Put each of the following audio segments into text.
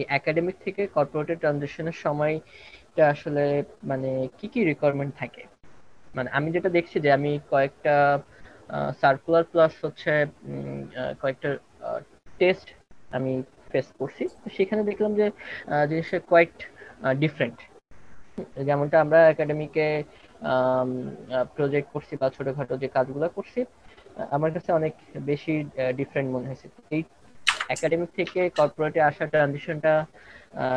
এই একাডেমিক থেকে কর্পোরেট ট্রানজিশনের সময়টা আসলে মানে কি কি রিকোয়ারমেন্ট থাকে মানে আমি যেটা দেখছি যে আমি কয়েকটা সার্কুলার প্লাস হচ্ছে কয়েকটা টেস্ট আমি ফেস করছি তো সেখানে দেখলাম যে জিনিসটা কোয়াইট ডিফারেন্ট যেমনটা আমরা একাডেমিকে প্রজেক্ট করছি বা ছোটখাটো যে কাজগুলো করছি আমার কাছে অনেক বেশি ডিফারেন্ট মনে হয়েছে এই একাডেমিক থেকে কর্পোরেটে আসা ট্রানজিশনটা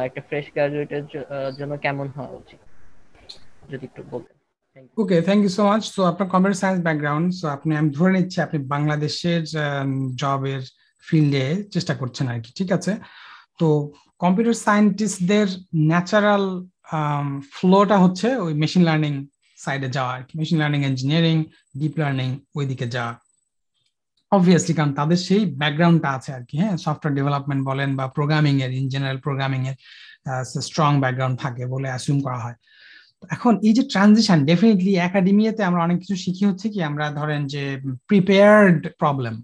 একটা ফ্রেশ গ্রাজুয়েটের জন্য কেমন হওয়া উচিত যদি একটু বলতেন okay thank you so much so আপনার কম্পিউটার সায়েন্স ব্যাকগ্রাউন্ড সো আপনি আমি ধরে নিচ্ছি আপনি বাংলাদেশের জবের ফিল্ডে চেষ্টা করছেন আর কি ঠিক আছে তো কম্পিউটার সায়েন্টিস্টদের ন্যাচারাল ফ্লোটা হচ্ছে ওই মেশিন লার্নিং সাইডে যাওয়া আর কি machine learning engineering deep learning ওইদিকে যাওয়া অবভিয়াসলি কারণ তাদের সেই ব্যাকগ্রাউন্ডটা আছে আর কি হ্যাঁ সফটওয়্যার ডেভেলপমেন্ট বলেন বা প্রোগ্রামিং এর ইন জেনারেল প্রোগ্রামিং এর স্ট্রং ব্যাকগ্রাউন্ড থাকে বলে অ্যাসিউম করা হয় এখন এই যে ট্রানজিশন ডেফিনেটলি একাডেমিয়াতে আমরা অনেক কিছু শিখি হচ্ছে কি আমরা ধরেন যে প্রিপেয়ার্ড প্রবলেম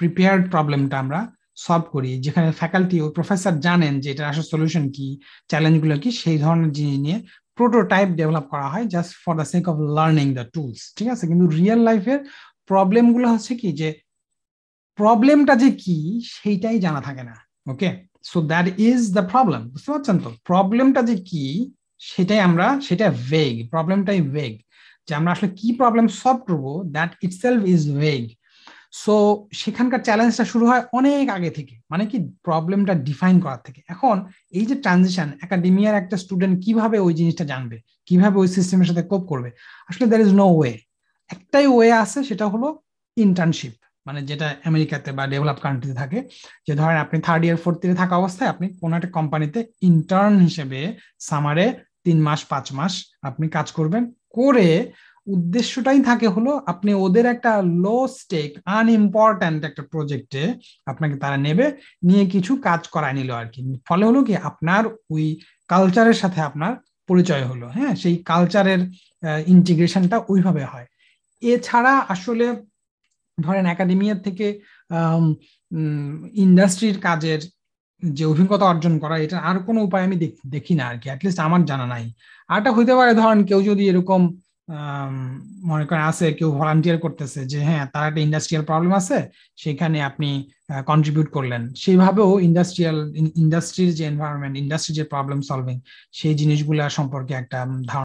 প্রিপেয়ার্ড প্রবলেমটা আমরা সলভ করি যেখানে ফ্যাকাল্টি ও প্রফেসর জানেন যে এটা আসলে সলিউশন কি চ্যালেঞ্জগুলো কি সেই ধরনের জিনিস নিয়ে প্রোটোটাইপ ডেভেলপ করা হয় just for the sake of learning the tools ঠিক আছে কিন্তু রিয়েল লাইফের প্রবলেমগুলো হচ্ছে কি যে প্রবলেমটা যে কি সেইটাই জানা থাকে না okay so that is the problem বুঝতে পারছেন তো প্রবলেমটা যে কি সেটাই আমরা সেটা ভেগ প্রবলেমটাই ভেগ যে আমরা আসলে কি প্রবলেম সলভ করবো that self is vague so সেখানকার চ্যালেঞ্জটা শুরু হয় অনেক আগে থেকে মানে কি প্রবলেমটা ডিফাইন করার থেকে এখন এই যে ট্রানজিশন একাডেমিয়ার একটা স্টুডেন্ট কিভাবে ওই জিনিসটা জানবে কিভাবে ওই সিস্টেমের সাথে কোপ করবে আসলে দ্যার ইজ নো ওয়ে একটাই ওয়ে আছে সেটা হলো ইন্টার্নশিপ মানে যেটা আমেরিকাতে বা ডেভেলপ কান্ট্রিতে থাকে যে ধরেন আপনি থার্ড ইয়ার ফোর্থ ইয়ারে থাকা অবস্থায় আপনি কোনো একটা কোম্পানিতে ইন্টার্ন হিসেবে সামারে তিন মাস পাঁচ মাস আপনি কাজ করবেন করে উদ্দেশ্যটাই থাকে হলো আপনি ওদের একটা লো স্টেক আনইম্পর্ট্যান্ট একটা প্রজেক্টে আপনাকে তারা নেবে নিয়ে কিছু কাজ করায় নিল আর কি ফলে হলো কি আপনার ওই কালচারের সাথে আপনার পরিচয় হলো হ্যাঁ সেই কালচারের ইন্টিগ্রেশনটা ওইভাবে হয় এছাড়া আসলে ধরেন একাডেমিয়ার থেকে ইন্ডাস্ট্রির কাজের যে অভিজ্ঞতা অর্জন করা এটা আর কোনো উপায় আমি দেখি না আর কি অ্যাটলিস্ট আমার জানা নাই আরটা হইতে পারে ধরেন কেউ যদি এরকম মনে করেন আছে কেউ ভলান্টিয়ার করতেছে যে হ্যাঁ তার একটা ইন্ডাস্ট্রিয়াল প্রবলেম আছে সেখানে আপনি কন্ট্রিবিউট করলেন সেইভাবেও ইন্ডাস্ট্রিয়াল ইন্ডাস্ট্রির যে এনভায়রনমেন্ট ইন্ডাস্ট্রির যে প্রবলেম সলভিং সেই জিনিসগুলা সম্পর্কে একটা ধারণা